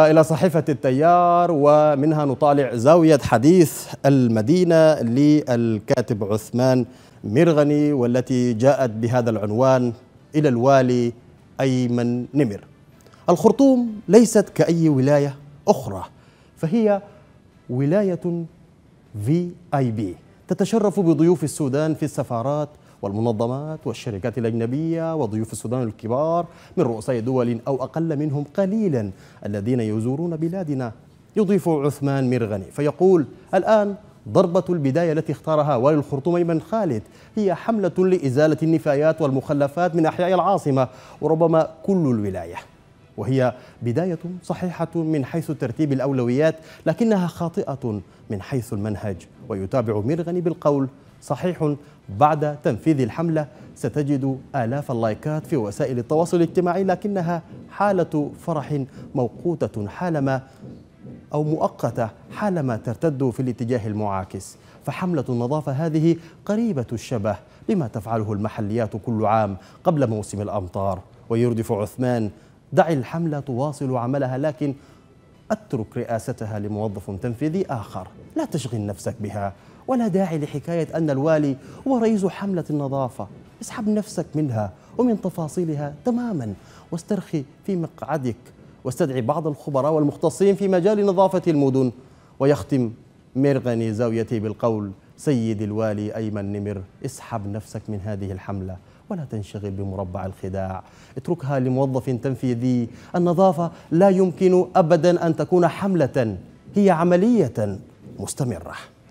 إلى صحيفة التيار ومنها نطالع زاوية حديث المدينة للكاتب عثمان مرغني والتي جاءت بهذا العنوان إلى الوالي أيمن نمر الخرطوم ليست كأي ولاية أخرى فهي ولاية في آي بي تتشرف بضيوف السودان في السفارات والمنظمات والشركات الأجنبية وضيوف السودان الكبار من رؤساء دول أو أقل منهم قليلا الذين يزورون بلادنا يضيف عثمان مرغني فيقول الآن ضربة البداية التي اختارها والي الخرطوم أيمن خالد هي حملة لإزالة النفايات والمخلفات من أحياء العاصمة وربما كل الولاية وهي بداية صحيحة من حيث ترتيب الأولويات لكنها خاطئة من حيث المنهج ويتابع مرغني بالقول صحيح بعد تنفيذ الحملة ستجد آلاف اللايكات في وسائل التواصل الاجتماعي لكنها حالة فرح موقوتة حالما أو مؤقتة حالما ترتد في الاتجاه المعاكس فحملة النظافة هذه قريبة الشبه لما تفعله المحليات كل عام قبل موسم الأمطار ويردف عثمان دع الحملة تواصل عملها لكن أترك رئاستها لموظف تنفيذي آخر لا تشغل نفسك بها ولا داعي لحكاية أن الوالي هو رئيس حملة النظافة اسحب نفسك منها ومن تفاصيلها تماما واسترخي في مقعدك واستدعي بعض الخبراء والمختصين في مجال نظافة المدن ويختم ميرغني زاويتي بالقول سيد الوالي أيمن نمر اسحب نفسك من هذه الحملة ولا تنشغل بمربع الخداع اتركها لموظف تنفيذي النظافة لا يمكن أبدا أن تكون حملة هي عملية مستمرة